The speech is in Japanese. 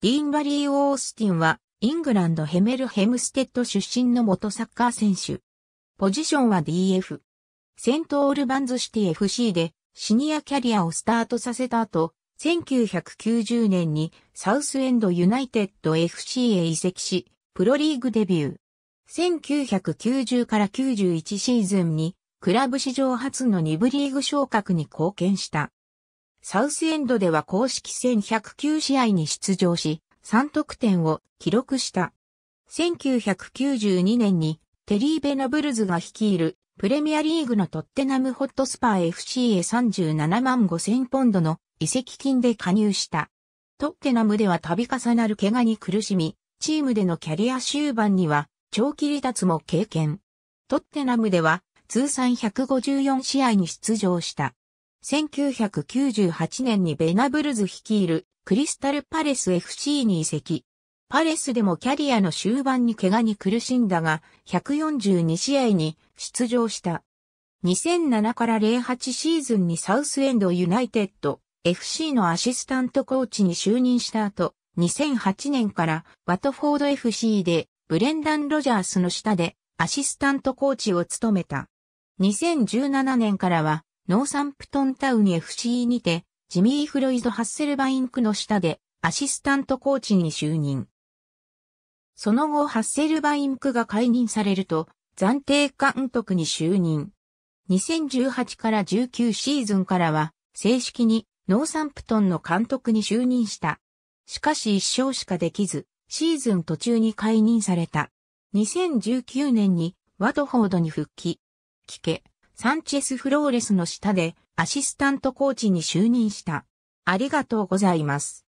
ディーン・バリー・オースティンは、イングランドヘメルヘムステッド出身の元サッカー選手。ポジションは DF。セントオールバンズシティ FC でシニアキャリアをスタートさせた後、1990年にサウスエンドユナイテッド FC へ移籍し、プロリーグデビュー。1990から91シーズンに、クラブ史上初の2部リーグ昇格に貢献した。サウスエンドでは公式戦109試合に出場し、3得点を記録した。1992年にテリー・ベナブルズが率いるプレミアリーグのトッテナムホットスパー FC へ37万5千ポンドの移籍金で加入した。トッテナムでは度重なる怪我に苦しみ、チームでのキャリア終盤には長期離脱も経験。トッテナムでは通算154試合に出場した。1998年にベナブルズ率いるクリスタルパレス FC に移籍。パレスでもキャリアの終盤に怪我に苦しんだが、142試合に出場した。2007から08シーズンにサウスエンドユナイテッド FC のアシスタントコーチに就任した後、2008年からワトフォード FC でブレンダン・ロジャースの下でアシスタントコーチを務めた。2017年からはノーサンプトンタウン FC にて、ジミー・フロイド・ハッセルバインクの下で、アシスタントコーチに就任。その後、ハッセルバインクが解任されると、暫定監督に就任。2018から19シーズンからは、正式にノーサンプトンの監督に就任した。しかし一勝しかできず、シーズン途中に解任された。2019年にワトフォードに復帰。聞け、サンチェス・フローレスの下でアシスタントコーチに就任した。ありがとうございます。